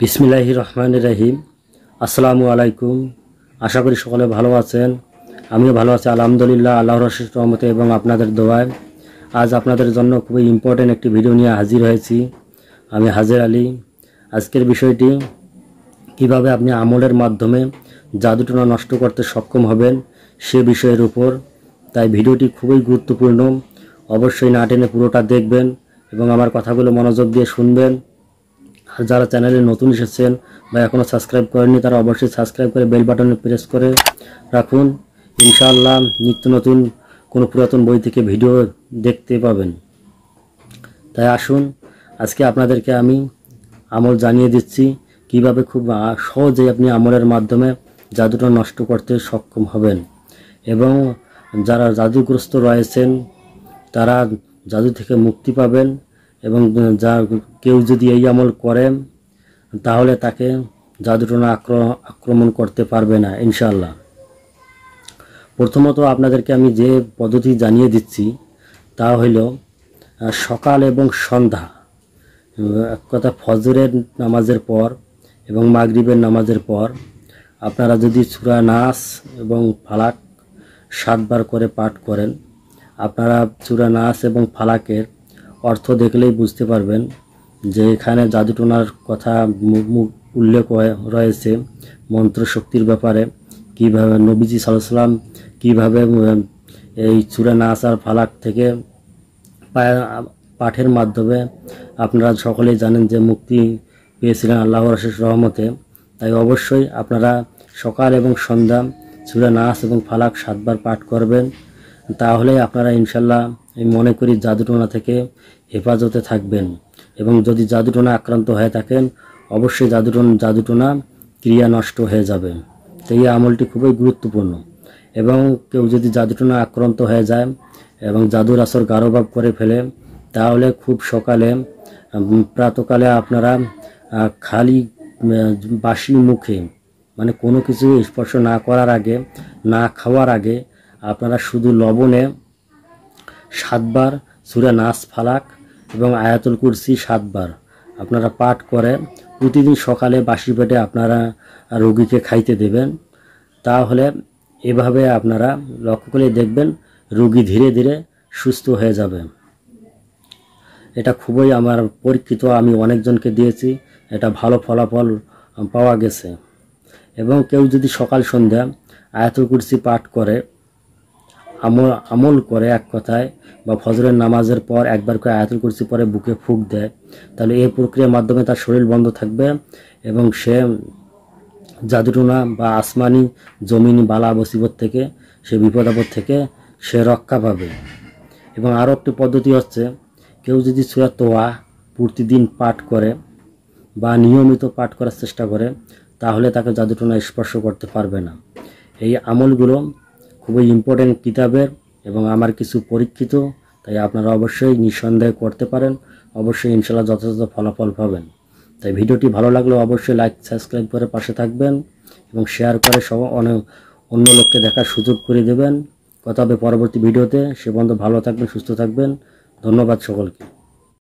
বিসমিল্লাহ রহমান রাহিম আসসালামু আলাইকুম আশা করি সকলে ভালো আছেন আমিও ভালো আছি আলহামদুলিল্লাহ আল্লাহ রশিদ রহমতে এবং আপনাদের দোয়ায় আজ আপনাদের জন্য খুবই ইম্পর্টেন্ট একটি ভিডিও নিয়ে হাজির হয়েছি আমি হাজির আলী আজকের বিষয়টি কিভাবে আপনি আমলের মাধ্যমে জাদুটনা নষ্ট করতে সক্ষম হবেন সে বিষয়ের উপর তাই ভিডিওটি খুবই গুরুত্বপূর্ণ অবশ্যই না টেনে পুরোটা দেখবেন এবং আমার কথাগুলো মনোযোগ দিয়ে শুনবেন যারা চ্যানেলে নতুন এসেছেন বা এখনও সাবস্ক্রাইব করেননি তারা অবশ্যই সাবস্ক্রাইব করে বেল বাটনে প্রেস করে রাখুন ইনশাআল্লাহ নিত্য নতুন কোনো পুরাতন বই থেকে ভিডিও দেখতে পাবেন তাই আসুন আজকে আপনাদেরকে আমি আমল জানিয়ে দিচ্ছি কিভাবে খুব সহজে আপনি আমলের মাধ্যমে জাদুটা নষ্ট করতে সক্ষম হবেন এবং যারা জাদুগ্রস্ত রয়েছেন তারা জাদু থেকে মুক্তি পাবেন এবং যা কেউ যদি এই আমল করে তাহলে তাকে জাদুটোনা আক্রমণ করতে পারবে না ইনশাল্লাহ প্রথমত আপনাদেরকে আমি যে পদ্ধতি জানিয়ে দিচ্ছি তা হইল সকাল এবং সন্ধ্যা এক কথা ফজরের নামাজের পর এবং মাগরিবের নামাজের পর আপনারা যদি সুরা নাস এবং ফালাক সাতবার করে পাঠ করেন আপনারা চূড়া নাস এবং ফালাকের অর্থ দেখলেই বুঝতে পারবেন যে এখানে জাদুটোনার কথা উল্লেখ রয়েছে মন্ত্র শক্তির ব্যাপারে কীভাবে নবীজি সাল্লাম কীভাবে এই চূড়া নাচ আর ফালাক থেকে পাঠের মাধ্যমে আপনারা সকলেই জানেন যে মুক্তি পেয়েছিলেন আল্লাহ রশেষ রহমতে তাই অবশ্যই আপনারা সকাল এবং সন্ধ্যা চূড়া নাচ এবং ফালাক সাতবার পাঠ করবেন তাহলে আপনারা ইনশাল্লাহ আমি মনে করি জাদুটোনা থেকে হেফাজতে থাকবেন এবং যদি জাদুটোনা আক্রান্ত হয়ে থাকেন অবশ্যই জাদুটন জাদুটোনা ক্রিয়া নষ্ট হয়ে যাবে এই আমলটি খুবই গুরুত্বপূর্ণ এবং কেউ যদি জাদুটোনা আক্রান্ত হয়ে যায় এবং জাদুর আসর গারোভাব করে ফেলে তাহলে খুব সকালে প্রাতকালে আপনারা খালি বাসি মুখে মানে কোনো কিছু স্পর্শ না করার আগে না খাওয়ার আগে আপনারা শুধু লবণে সাতবার সুরা নাস ফালাক এবং আয়াতুল কুরসি সাতবার আপনারা পাঠ করে প্রতিদিন সকালে বাসি পেটে আপনারা রোগীকে খাইতে দেবেন তাহলে এভাবে আপনারা লক্ষ্য করে দেখবেন রোগী ধীরে ধীরে সুস্থ হয়ে যাবে এটা খুবই আমার পরীক্ষিত আমি অনেকজনকে দিয়েছি এটা ভালো ফলাফল পাওয়া গেছে এবং কেউ যদি সকাল সন্ধ্যা আয়াতুল কুরসি পাঠ করে আমল আমল করে এক কথায় বা ফজরের নামাজের পর একবার করে আয়াতুল কুরসি পরে বুকে ফুক দেয় তাহলে এই প্রক্রিয়ার মাধ্যমে তার শরীর বন্ধ থাকবে এবং সে জাদুটুনা বা আসমানি জমিনি বালা বসিবত থেকে সে বিপদ আপদ থেকে সে রক্ষা পাবে এবং আরও একটি পদ্ধতি হচ্ছে কেউ যদি সুরা তোয়া প্রতিদিন পাঠ করে বা নিয়মিত পাঠ করার চেষ্টা করে তাহলে তাকে জাদুটুনা স্পর্শ করতে পারবে না এই আমলগুলো খুবই ইম্পর্টেন্ট কিতাবের এবং আমার কিছু পরীক্ষিত তাই আপনারা অবশ্যই নিঃসন্দেহ করতে পারেন অবশ্যই ইনশাল্লাহ যথাযথ ফলাফল পাবেন তাই ভিডিওটি ভালো লাগলে অবশ্যই লাইক সাবস্ক্রাইব করে পাশে থাকবেন এবং শেয়ার করে সব অনেক অন্য লোককে দেখার সুযোগ করে দেবেন কথা হবে পরবর্তী ভিডিওতে সে বন্ধু ভালো থাকবেন সুস্থ থাকবেন ধন্যবাদ সকলকে